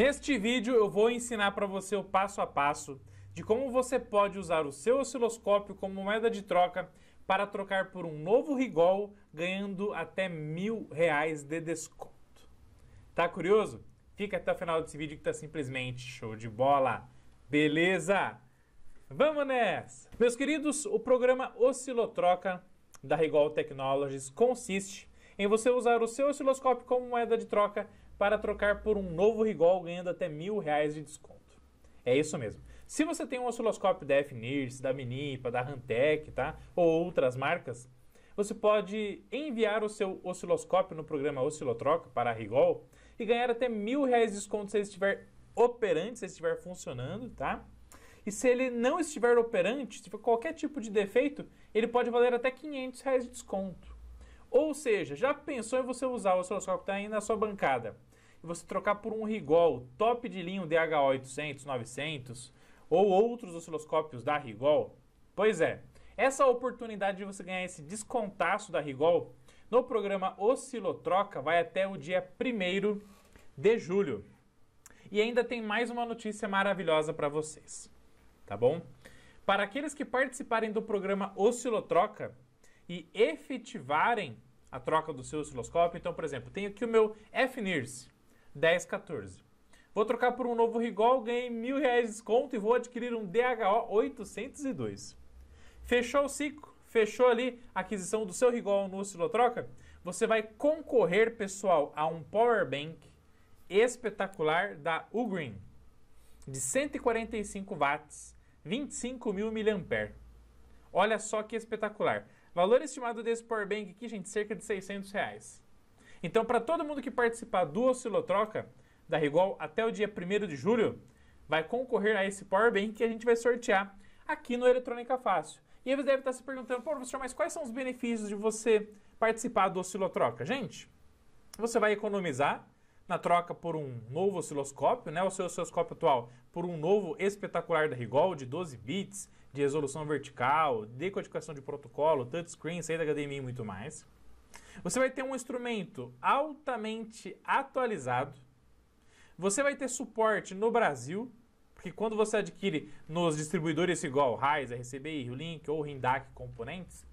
Neste vídeo eu vou ensinar para você o passo a passo de como você pode usar o seu osciloscópio como moeda de troca para trocar por um novo rigol ganhando até mil reais de desconto. Tá curioso? Fica até o final desse vídeo que tá simplesmente show de bola. Beleza? Vamos nessa! Meus queridos, o programa Oscilotroca da Rigol Technologies consiste em você usar o seu osciloscópio como moeda de troca para trocar por um novo rigol ganhando até mil reais de desconto. É isso mesmo. Se você tem um osciloscópio da FNIRS, da Minipa, da Hantec, tá? ou outras marcas, você pode enviar o seu osciloscópio no programa Oscilotroca para a Rigol e ganhar até mil reais de desconto se ele estiver operante, se ele estiver funcionando, tá? E se ele não estiver operante, se tiver qualquer tipo de defeito, ele pode valer até 500 reais de desconto. Ou seja, já pensou em você usar o osciloscópio que está aí na sua bancada e você trocar por um Rigol top de linha, um DH800, 900 ou outros osciloscópios da Rigol? Pois é, essa oportunidade de você ganhar esse descontaço da Rigol no programa Oscilotroca vai até o dia 1 de julho. E ainda tem mais uma notícia maravilhosa para vocês, tá bom? Para aqueles que participarem do programa Oscilotroca e efetivarem a troca do seu osciloscópio. Então, por exemplo, tenho aqui o meu FNIRS 1014. Vou trocar por um novo Rigol, ganhei mil reais de desconto e vou adquirir um DHO 802. Fechou o ciclo, fechou ali a aquisição do seu Rigol no oscilotroca? Você vai concorrer, pessoal, a um Power Bank espetacular da Ugreen de 145 watts, 25 mil miliamper. Olha só que espetacular. Valor estimado desse powerbank aqui, gente, cerca de 600 reais. Então, para todo mundo que participar do Oscilotroca, da Rigol, até o dia 1 de julho, vai concorrer a esse powerbank que a gente vai sortear aqui no Eletrônica Fácil. E aí você deve estar tá se perguntando, pô, professor, mas quais são os benefícios de você participar do Oscilotroca? Gente, você vai economizar na troca por um novo osciloscópio, né, o seu osciloscópio atual, por um novo espetacular da Rigol de 12 bits, de resolução vertical, decodificação de protocolo, touchscreen, saída HDMI e muito mais. Você vai ter um instrumento altamente atualizado. Você vai ter suporte no Brasil, porque quando você adquire nos distribuidores igual Raiz, RCBI, Link ou Rindac Componentes,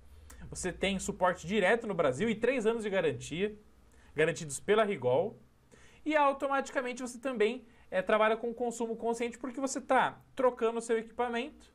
você tem suporte direto no Brasil e 3 anos de garantia, garantidos pela Rigol e automaticamente você também é, trabalha com consumo consciente porque você está trocando o seu equipamento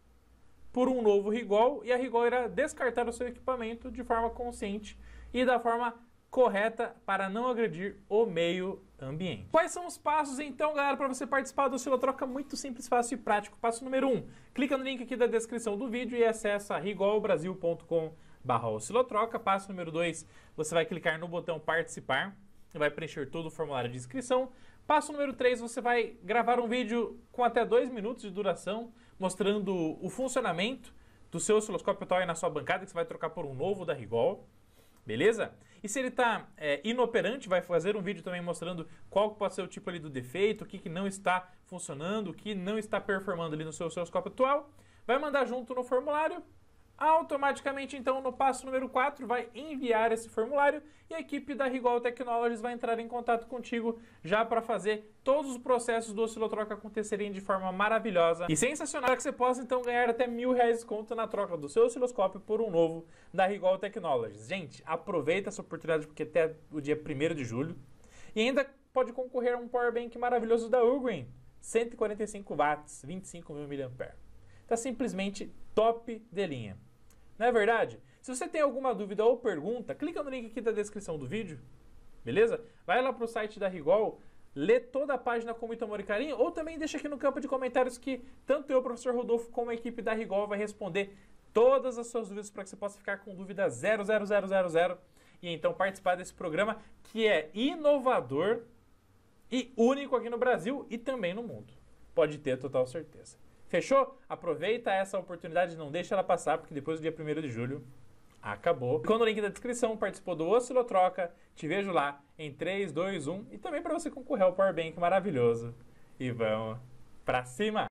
por um novo rigol e a rigol irá descartar o seu equipamento de forma consciente e da forma correta para não agredir o meio ambiente. Quais são os passos então, galera, para você participar do Oscilotroca? Muito simples, fácil e prático. Passo número 1, um, clica no link aqui da descrição do vídeo e acessa rigolbrasil.com barra oscilotroca. Passo número 2, você vai clicar no botão participar vai preencher todo o formulário de inscrição. Passo número 3, você vai gravar um vídeo com até 2 minutos de duração, mostrando o funcionamento do seu osciloscópio atual aí na sua bancada, que você vai trocar por um novo da Rigol. Beleza? E se ele está é, inoperante, vai fazer um vídeo também mostrando qual pode ser o tipo ali do defeito, o que, que não está funcionando, o que não está performando ali no seu osciloscópio atual. Vai mandar junto no formulário automaticamente, então, no passo número 4, vai enviar esse formulário e a equipe da Rigol Technologies vai entrar em contato contigo já para fazer todos os processos do Oscilotroca acontecerem de forma maravilhosa e sensacional que você possa, então, ganhar até mil reais de conta na troca do seu osciloscópio por um novo da Rigol Technologies. Gente, aproveita essa oportunidade porque até o dia 1 de julho e ainda pode concorrer a um powerbank maravilhoso da Ugreen, 145 watts, 25 mil miliamperes está simplesmente top de linha. Não é verdade? Se você tem alguma dúvida ou pergunta, clica no link aqui da descrição do vídeo, beleza? Vai lá para o site da Rigol, lê toda a página com muito amor e carinho, ou também deixa aqui no campo de comentários que tanto eu, professor Rodolfo, como a equipe da Rigol vai responder todas as suas dúvidas para que você possa ficar com dúvida 00000 e então participar desse programa que é inovador e único aqui no Brasil e também no mundo. Pode ter total certeza. Fechou? Aproveita essa oportunidade, não deixa ela passar, porque depois do dia 1 de julho acabou. Ficou no link da descrição, participou do Oscilotroca. Te vejo lá em 3, 2, 1 e também para você concorrer ao Powerbank maravilhoso. E vamos pra cima!